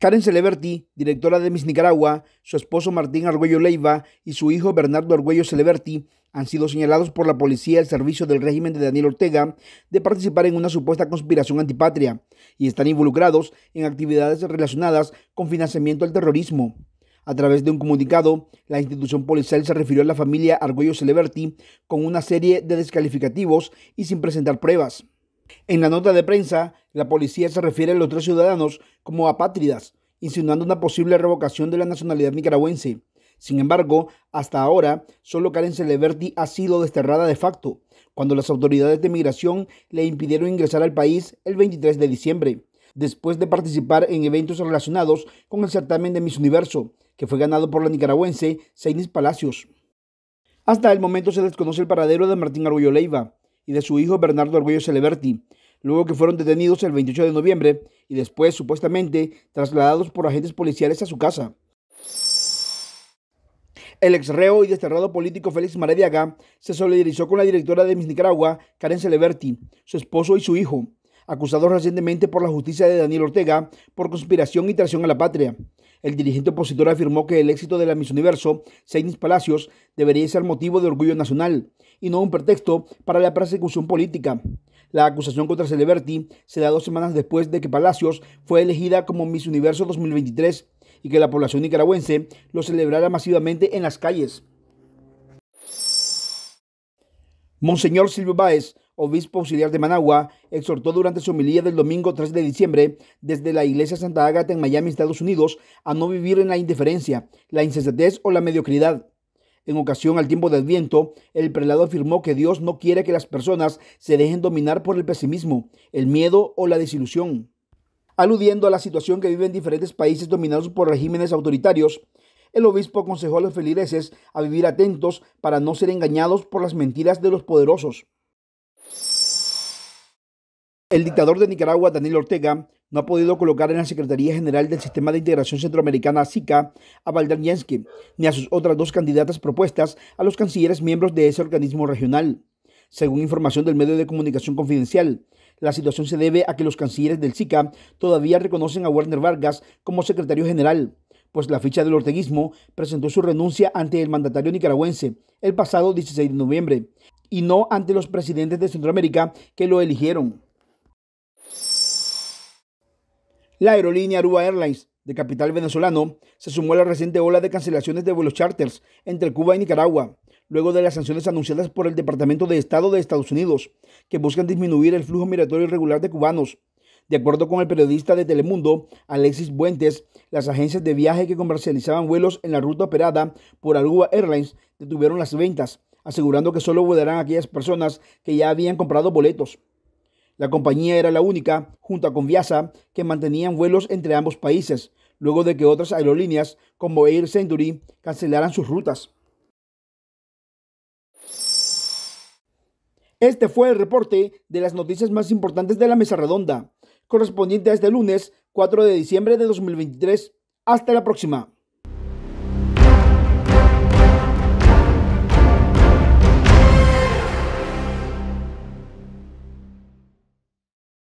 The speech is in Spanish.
Karen Celeberti, directora de Miss Nicaragua, su esposo Martín Argüello Leiva y su hijo Bernardo Argüello Celeberti han sido señalados por la policía al servicio del régimen de Daniel Ortega de participar en una supuesta conspiración antipatria y están involucrados en actividades relacionadas con financiamiento al terrorismo. A través de un comunicado, la institución policial se refirió a la familia Argüello Celeberti con una serie de descalificativos y sin presentar pruebas. En la nota de prensa, la policía se refiere a los tres ciudadanos como apátridas, insinuando una posible revocación de la nacionalidad nicaragüense. Sin embargo, hasta ahora, solo Karen Celeberti ha sido desterrada de facto, cuando las autoridades de migración le impidieron ingresar al país el 23 de diciembre, después de participar en eventos relacionados con el certamen de Miss Universo, que fue ganado por la nicaragüense Seinis Palacios. Hasta el momento se desconoce el paradero de Martín Arguello Leiva, y de su hijo Bernardo Arguello Celeberti, luego que fueron detenidos el 28 de noviembre y después supuestamente trasladados por agentes policiales a su casa. El exreo y desterrado político Félix Maradiaga se solidarizó con la directora de Miss Nicaragua, Karen Celeberti, su esposo y su hijo, acusados recientemente por la justicia de Daniel Ortega por conspiración y traición a la patria. El dirigente opositor afirmó que el éxito de la Miss Universo, Seinis Palacios, debería ser motivo de orgullo nacional y no un pretexto para la persecución política. La acusación contra Celeberti se da dos semanas después de que Palacios fue elegida como Miss Universo 2023 y que la población nicaragüense lo celebrara masivamente en las calles. Monseñor Silvio Báez, obispo auxiliar de Managua, exhortó durante su homilía del domingo 3 de diciembre desde la iglesia Santa Ágata en Miami, Estados Unidos, a no vivir en la indiferencia, la insensatez o la mediocridad. En ocasión al tiempo del viento, el prelado afirmó que Dios no quiere que las personas se dejen dominar por el pesimismo, el miedo o la desilusión. Aludiendo a la situación que viven diferentes países dominados por regímenes autoritarios, el obispo aconsejó a los feligreses a vivir atentos para no ser engañados por las mentiras de los poderosos. El dictador de Nicaragua, Daniel Ortega, no ha podido colocar en la Secretaría General del Sistema de Integración Centroamericana SICA a Jensky, ni a sus otras dos candidatas propuestas a los cancilleres miembros de ese organismo regional. Según información del medio de comunicación confidencial, la situación se debe a que los cancilleres del SICA todavía reconocen a Werner Vargas como secretario general, pues la ficha del orteguismo presentó su renuncia ante el mandatario nicaragüense el pasado 16 de noviembre, y no ante los presidentes de Centroamérica que lo eligieron. La aerolínea Aruba Airlines de capital venezolano se sumó a la reciente ola de cancelaciones de vuelos charters entre Cuba y Nicaragua, luego de las sanciones anunciadas por el Departamento de Estado de Estados Unidos, que buscan disminuir el flujo migratorio irregular de cubanos. De acuerdo con el periodista de Telemundo, Alexis Buentes, las agencias de viaje que comercializaban vuelos en la ruta operada por Aruba Airlines detuvieron las ventas, asegurando que solo volarán aquellas personas que ya habían comprado boletos. La compañía era la única, junto con Viasa, que mantenían vuelos entre ambos países, luego de que otras aerolíneas, como Air Century, cancelaran sus rutas. Este fue el reporte de las noticias más importantes de la mesa redonda, correspondiente a este lunes 4 de diciembre de 2023. Hasta la próxima.